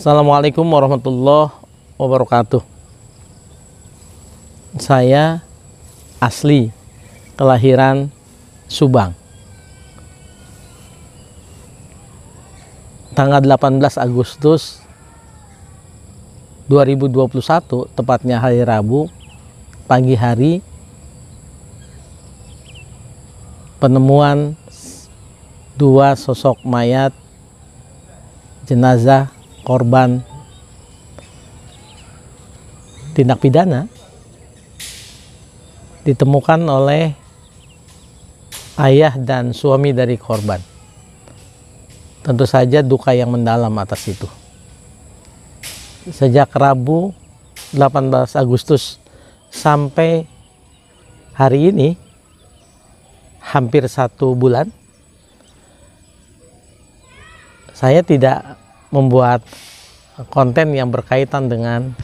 Assalamualaikum warahmatullahi wabarakatuh. Saya asli kelahiran Subang. Tanggal 18 Agustus 2021, tepatnya hari Rabu, pagi hari penemuan dua sosok mayat jenazah korban tindak pidana ditemukan oleh ayah dan suami dari korban. Tentu saja duka yang mendalam atas itu. Sejak Rabu 18 Agustus sampai hari ini hampir satu bulan saya tidak membuat konten yang berkaitan dengan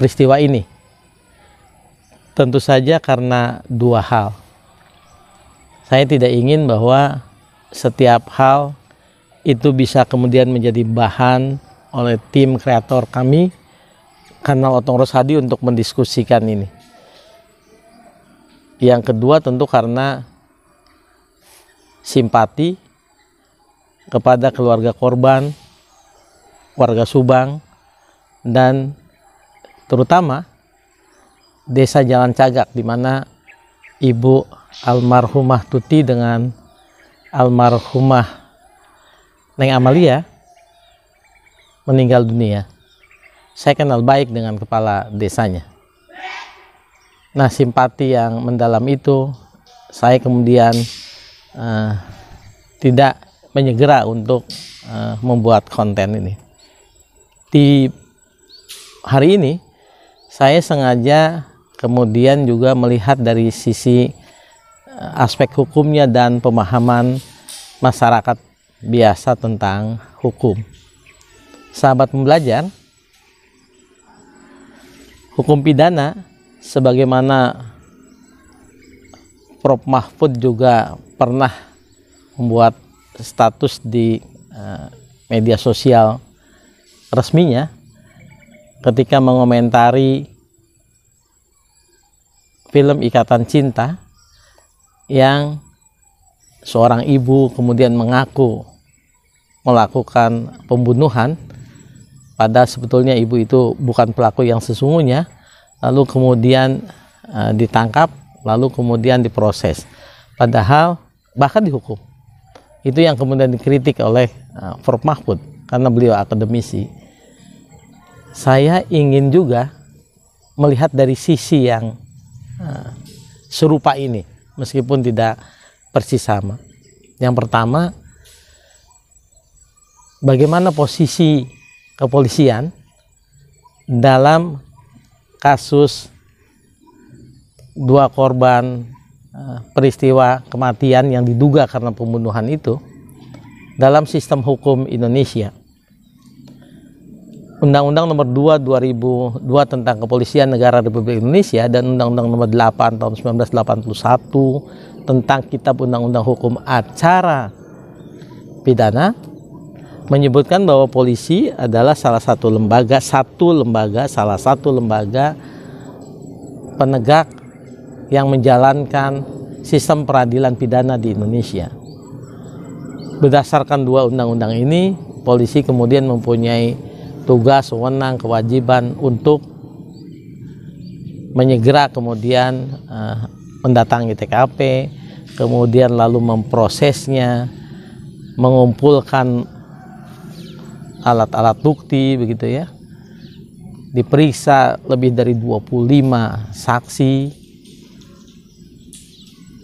peristiwa ini? Tentu saja karena dua hal. Saya tidak ingin bahwa setiap hal itu bisa kemudian menjadi bahan oleh tim kreator kami kanal Otong Rosadi untuk mendiskusikan ini. Yang kedua tentu karena simpati kepada keluarga korban, warga Subang, dan terutama desa Jalan Cagak di mana ibu almarhumah Tuti dengan almarhumah Neng Amalia meninggal dunia. Saya kenal baik dengan kepala desanya. Nah, simpati yang mendalam itu saya kemudian uh, tidak menyegera untuk uh, membuat konten ini. Di hari ini saya sengaja kemudian juga melihat dari sisi eh, aspek hukumnya dan pemahaman masyarakat biasa tentang hukum. Sahabat pembelajar, hukum pidana sebagaimana Prof Mahfud juga pernah membuat status di eh, media sosial resminya ketika mengomentari film Ikatan Cinta yang seorang ibu kemudian mengaku melakukan pembunuhan pada sebetulnya ibu itu bukan pelaku yang sesungguhnya lalu kemudian eh, ditangkap lalu kemudian diproses padahal bahkan dihukum itu yang kemudian dikritik oleh uh, Prof Mahfud karena beliau akademisi saya ingin juga melihat dari sisi yang uh, serupa ini meskipun tidak persis sama yang pertama bagaimana posisi kepolisian dalam kasus dua korban Eh, peristiwa kematian yang diduga karena pembunuhan itu dalam sistem hukum Indonesia. Undang-Undang Nomor 2 2002 tentang Kepolisian Negara Republik Indonesia dan Undang-Undang Nomor 8 tahun 1981 tentang Kitab Undang-Undang Hukum Acara Pidana menyebutkan bahwa polisi adalah salah satu lembaga satu lembaga salah satu lembaga penegak yang menjalankan sistem peradilan pidana di Indonesia. Berdasarkan dua undang-undang ini, polisi kemudian mempunyai tugas, wewenang, kewajiban untuk menyegera kemudian uh, mendatangi TKP, kemudian lalu memprosesnya, mengumpulkan alat-alat bukti begitu ya. Diperiksa lebih dari 25 saksi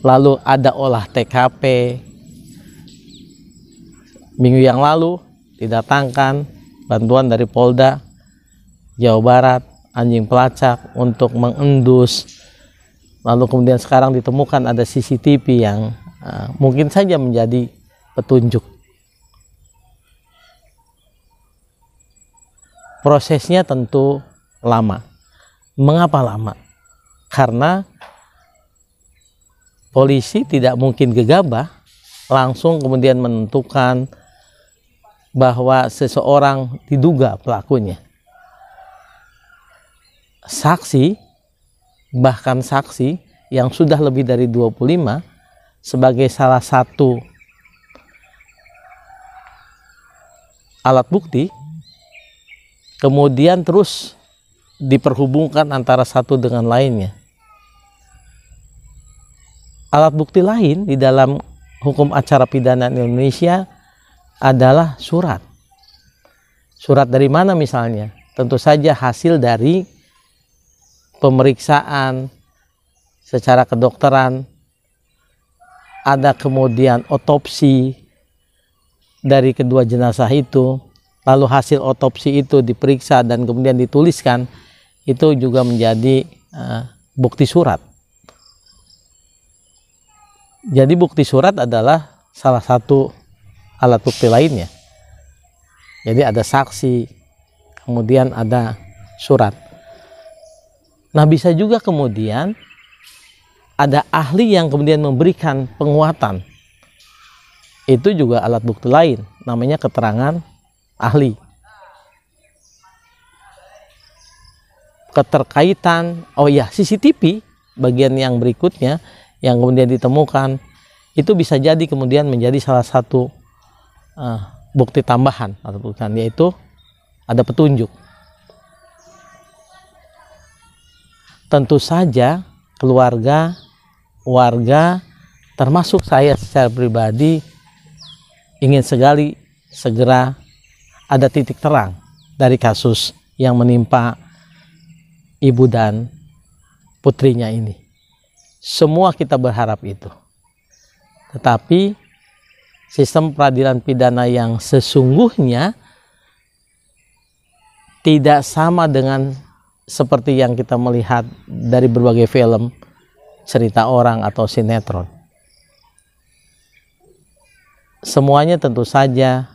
lalu ada olah TKP. Minggu yang lalu didatangkan bantuan dari Polda Jawa Barat anjing pelacak untuk mengendus. Lalu kemudian sekarang ditemukan ada CCTV yang uh, mungkin saja menjadi petunjuk. Prosesnya tentu lama. Mengapa lama? Karena polisi tidak mungkin gegabah langsung kemudian menentukan bahwa seseorang diduga pelakunya. Saksi, bahkan saksi yang sudah lebih dari 25 sebagai salah satu alat bukti kemudian terus diperhubungkan antara satu dengan lainnya alat bukti lain di dalam hukum acara pidana di Indonesia adalah surat. Surat dari mana misalnya? Tentu saja hasil dari pemeriksaan secara kedokteran, ada kemudian otopsi dari kedua jenazah itu, lalu hasil otopsi itu diperiksa dan kemudian dituliskan, itu juga menjadi uh, bukti surat. Jadi bukti surat adalah salah satu alat bukti lainnya. Jadi ada saksi, kemudian ada surat. Nah bisa juga kemudian ada ahli yang kemudian memberikan penguatan. Itu juga alat bukti lain, namanya keterangan ahli. Keterkaitan, oh ya CCTV bagian yang berikutnya yang kemudian ditemukan itu bisa jadi kemudian menjadi salah satu uh, bukti tambahan atau bukan yaitu ada petunjuk. Tentu saja keluarga, warga, termasuk saya secara pribadi ingin sekali segera ada titik terang dari kasus yang menimpa ibu dan putrinya ini. Semua kita berharap itu. Tetapi sistem peradilan pidana yang sesungguhnya tidak sama dengan seperti yang kita melihat dari berbagai film, cerita orang atau sinetron. Semuanya tentu saja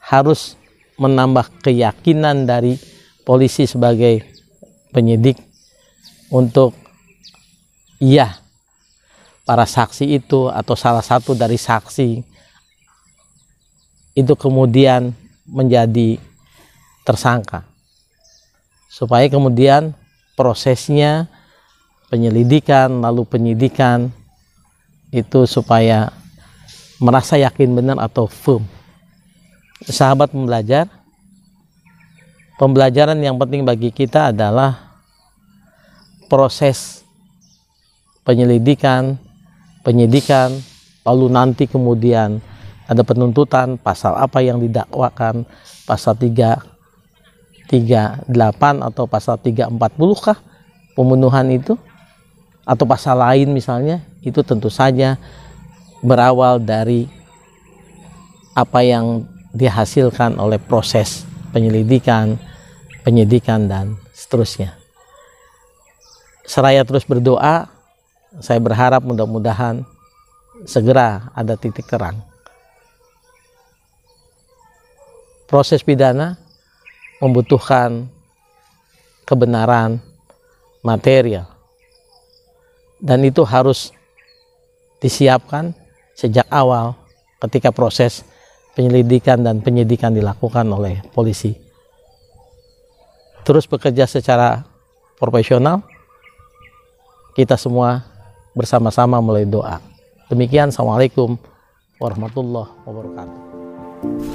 harus menambah keyakinan dari polisi sebagai penyidik untuk iya para saksi itu atau salah satu dari saksi itu kemudian menjadi tersangka supaya kemudian prosesnya penyelidikan lalu penyidikan itu supaya merasa yakin benar atau firm sahabat pembelajar pembelajaran yang penting bagi kita adalah proses penyelidikan, penyidikan, lalu nanti kemudian ada penuntutan pasal apa yang didakwakan, pasal 3 38 atau pasal 340 kah pembunuhan itu atau pasal lain misalnya itu tentu saja berawal dari apa yang dihasilkan oleh proses penyelidikan, penyidikan dan seterusnya. Seraya terus berdoa saya berharap mudah-mudahan segera ada titik terang. Proses pidana membutuhkan kebenaran material dan itu harus disiapkan sejak awal ketika proses penyelidikan dan penyidikan dilakukan oleh polisi. Terus bekerja secara profesional, kita semua bersama-sama mulai doa. Demikian, Assalamualaikum warahmatullahi wabarakatuh.